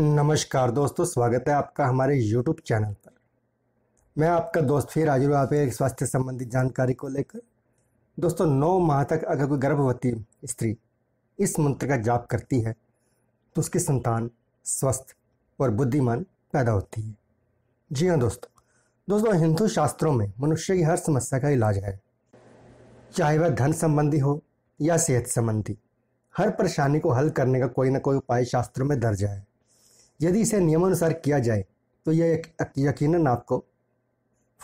नमस्कार दोस्तों स्वागत है आपका हमारे YouTube चैनल पर मैं आपका दोस्त फिर आज आप एक स्वास्थ्य संबंधी जानकारी को लेकर दोस्तों नौ माह तक अगर कोई गर्भवती स्त्री इस मंत्र का जाप करती है तो उसकी संतान स्वस्थ और बुद्धिमान पैदा होती है जी हाँ दोस्तों दोस्तों हिंदू शास्त्रों में मनुष्य की हर समस्या का इलाज है चाहे वह धन संबंधी हो या सेहत संबंधी हर परेशानी को हल करने का कोई ना कोई उपाय शास्त्रों में दर्ज है यदि इसे नियमानुसार किया जाए तो यह यकीनन आपको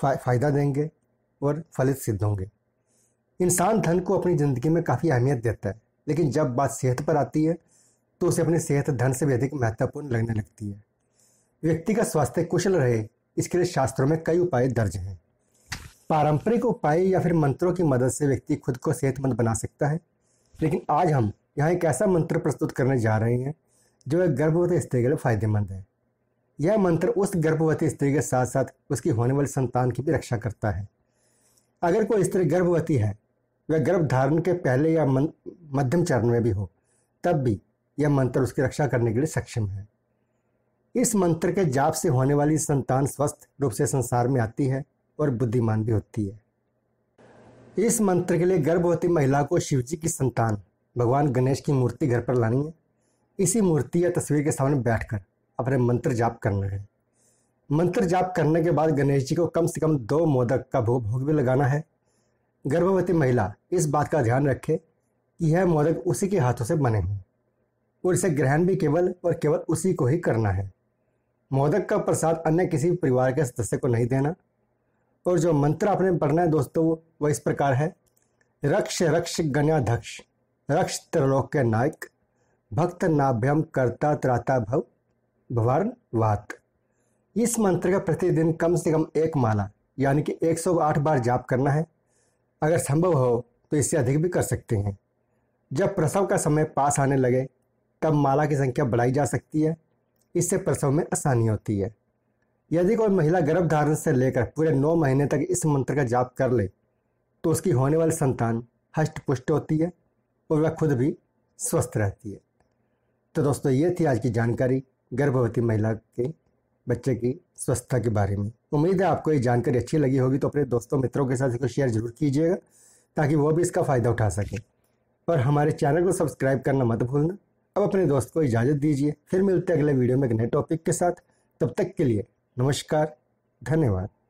फ़ायदा देंगे और फलित सिद्ध होंगे इंसान धन को अपनी ज़िंदगी में काफ़ी अहमियत देता है लेकिन जब बात सेहत पर आती है तो उसे अपनी सेहत धन से भी अधिक महत्वपूर्ण लगने लगती है व्यक्ति का स्वास्थ्य कुशल रहे इसके लिए शास्त्रों में कई उपाय दर्ज हैं पारंपरिक उपाय या फिर मंत्रों की मदद से व्यक्ति खुद को सेहतमंद बना सकता है लेकिन आज हम यहाँ एक ऐसा मंत्र प्रस्तुत करने जा रहे हैं जो एक गर्भवती स्त्री के लिए फायदेमंद है यह मंत्र उस गर्भवती स्त्री के साथ साथ उसकी होने वाली संतान की भी रक्षा करता है अगर कोई स्त्री गर्भवती है वह गर्भ धारण के पहले या मध्यम चरण में भी हो तब भी यह मंत्र उसकी रक्षा करने के लिए सक्षम है इस मंत्र के जाप से होने वाली संतान स्वस्थ रूप से संसार में आती है और बुद्धिमान भी होती है इस मंत्र के लिए गर्भवती महिला को शिवजी की संतान भगवान गणेश की मूर्ति घर पर लानी है इसी मूर्ति या तस्वीर के सामने बैठकर अपने मंत्र जाप करना है मंत्र जाप करने के बाद गणेश जी को कम से कम दो मोदक का भोग भोग भी लगाना है गर्भवती महिला इस बात का ध्यान रखे कि यह मोदक उसी के हाथों से बने हैं और इसे ग्रहण भी केवल और केवल उसी को ही करना है मोदक का प्रसाद अन्य किसी परिवार के सदस्य को नहीं देना और जो मंत्र आपने पढ़ना है दोस्तों वह इस प्रकार है रक्ष रक्ष गण्याध्यक्ष रक्ष त्रिलोक के नायक भक्त नाभ्यम करता त्राता भव भवर्ण वात इस मंत्र का प्रतिदिन कम से कम एक माला यानी कि 108 बार जाप करना है अगर संभव हो तो इससे अधिक भी कर सकते हैं जब प्रसव का समय पास आने लगे तब माला की संख्या बढ़ाई जा सकती है इससे प्रसव में आसानी होती है यदि कोई महिला गर्भधारण से लेकर पूरे नौ महीने तक इस मंत्र का जाप कर ले तो उसकी होने वाली संतान हष्ट पुष्ट होती है और वह खुद भी स्वस्थ रहती है तो दोस्तों ये थी आज की जानकारी गर्भवती महिला के बच्चे की स्वस्थता के बारे में उम्मीद है आपको ये जानकारी अच्छी लगी होगी तो अपने दोस्तों मित्रों के साथ इसको शेयर जरूर कीजिएगा ताकि वो भी इसका फ़ायदा उठा सकें और हमारे चैनल को सब्सक्राइब करना मत भूलना अब अपने दोस्त को इजाज़त दीजिए फिर मिलते हैं अगले वीडियो में एक नए टॉपिक के साथ तब तक के लिए नमस्कार धन्यवाद